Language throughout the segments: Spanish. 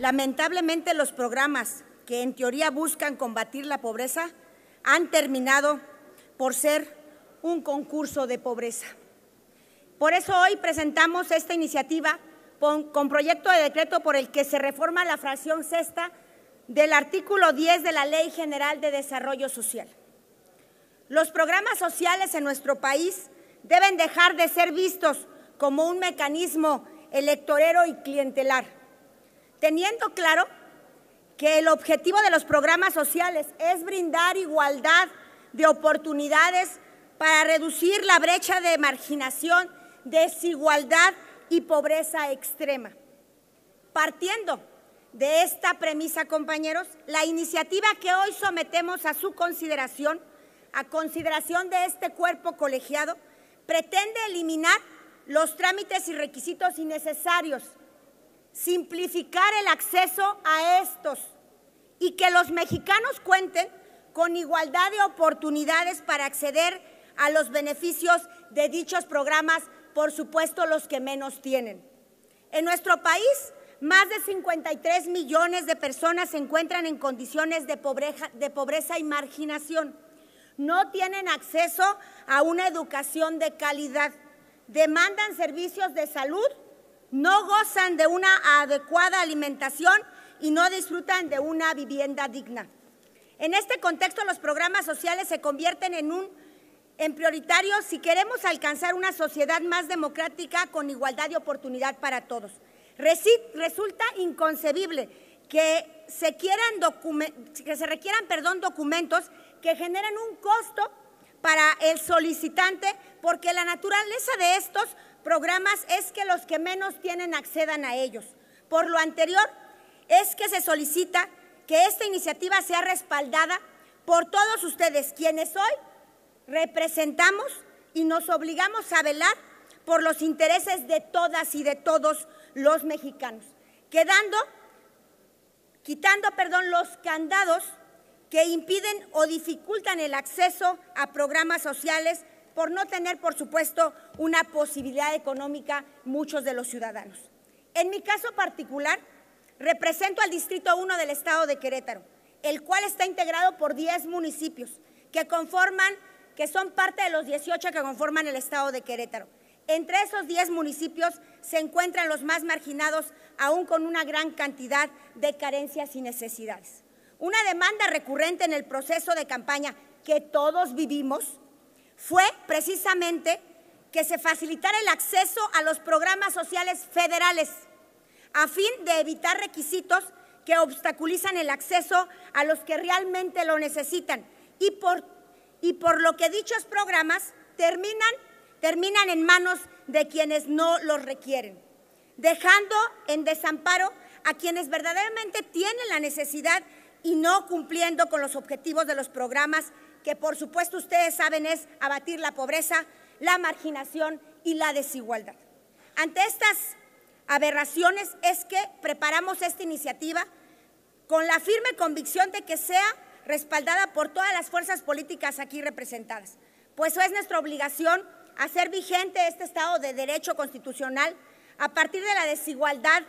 Lamentablemente los programas que en teoría buscan combatir la pobreza han terminado por ser un concurso de pobreza. Por eso hoy presentamos esta iniciativa con, proyecto de decreto por el que se reforma la fracción sexta del artículo 10 de la Ley General de Desarrollo Social. Los programas sociales en nuestro país deben dejar de ser vistos como un mecanismo electorero y clientelar teniendo claro que el objetivo de los programas sociales es brindar igualdad de oportunidades para reducir la brecha de marginación, desigualdad y pobreza extrema. Partiendo de esta premisa, compañeros, la iniciativa que hoy sometemos a su consideración, a consideración de este cuerpo colegiado, pretende eliminar los trámites y requisitos innecesarios simplificar el acceso a estos y que los mexicanos cuenten con igualdad de oportunidades para acceder a los beneficios de dichos programas, por supuesto los que menos tienen. En nuestro país, más de 53 millones de personas se encuentran en condiciones de pobreza, de pobreza y marginación. No tienen acceso a una educación de calidad, demandan servicios de salud no gozan de una adecuada alimentación y no disfrutan de una vivienda digna. En este contexto, los programas sociales se convierten en un prioritario si queremos alcanzar una sociedad más democrática con igualdad de oportunidad para todos. Resulta inconcebible que se, requieran documentos que generen un costo para el solicitante, porque la naturaleza de estos programas es que los que menos tienen accedan a ellos. Por lo anterior, es que se solicita que esta iniciativa sea respaldada por todos ustedes, quienes hoy representamos y nos obligamos a velar por los intereses de todas y de todos los mexicanos, quedando, quitando, perdón, los candados que impiden o dificultan el acceso a programas sociales por no tener, por supuesto, una posibilidad económica muchos de los ciudadanos. En mi caso particular, represento al Distrito 1 del Estado de Querétaro, el cual está integrado por 10 municipios que conforman, que son parte de los 18 que conforman el Estado de Querétaro. Entre esos 10 municipios se encuentran los más marginados, aún con una gran cantidad de carencias y necesidades. Una demanda recurrente en el proceso de campaña que todos vivimos fue precisamente que se facilitara el acceso a los programas sociales federales a fin de evitar requisitos que obstaculizan el acceso a los que realmente lo necesitan y por, y por lo que dichos programas terminan, terminan en manos de quienes no los requieren, dejando en desamparo a quienes verdaderamente tienen la necesidad y no cumpliendo con los objetivos de los programas que por supuesto ustedes saben es abatir la pobreza, la marginación y la desigualdad. Ante estas aberraciones es que preparamos esta iniciativa con la firme convicción de que sea respaldada por todas las fuerzas políticas aquí representadas, pues es nuestra obligación hacer vigente este Estado de Derecho Constitucional a partir de la desigualdad,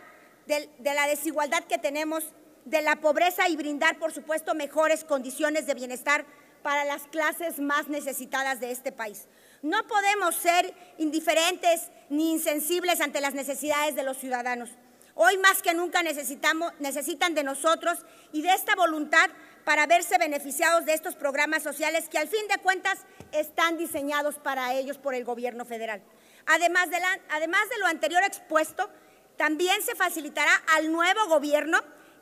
de, la desigualdad que tenemos, de la pobreza y brindar, por supuesto, mejores condiciones de bienestar para las clases más necesitadas de este país. No podemos ser indiferentes ni insensibles ante las necesidades de los ciudadanos. Hoy más que nunca necesitamos, necesitan de nosotros y de esta voluntad para verse beneficiados de estos programas sociales que al fin de cuentas están diseñados para ellos por el gobierno federal. Además de, además de lo anterior expuesto, también se facilitará al nuevo gobierno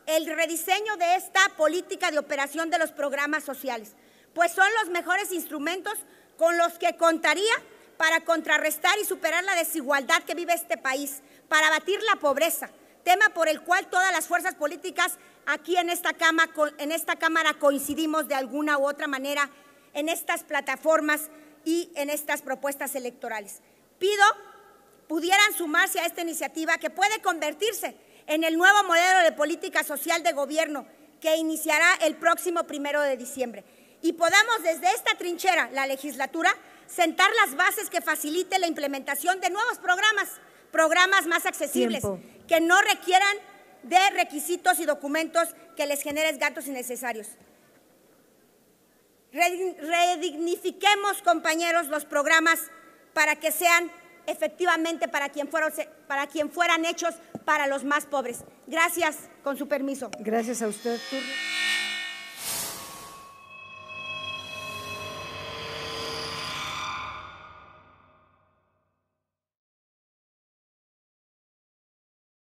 el rediseño de esta política de operación de los programas sociales pues son los mejores instrumentos con los que contaría para contrarrestar y superar la desigualdad que vive este país, para abatir la pobreza, tema por el cual todas las fuerzas políticas aquí en esta, Cámara coincidimos de alguna u otra manera en estas plataformas y en estas propuestas electorales. Pido pudieran sumarse a esta iniciativa que puede convertirse en el nuevo modelo de política social de gobierno que iniciará el próximo primero de diciembre y podamos desde esta trinchera, la legislatura, sentar las bases que facilite la implementación de nuevos programas, programas más accesibles, que no requieran de requisitos y documentos que les generen gastos innecesarios. Redignifiquemos, compañeros, los programas para que sean efectivamente para quien, fueron, para quien fueran hechos para los más pobres. Gracias, con su permiso. Gracias a usted.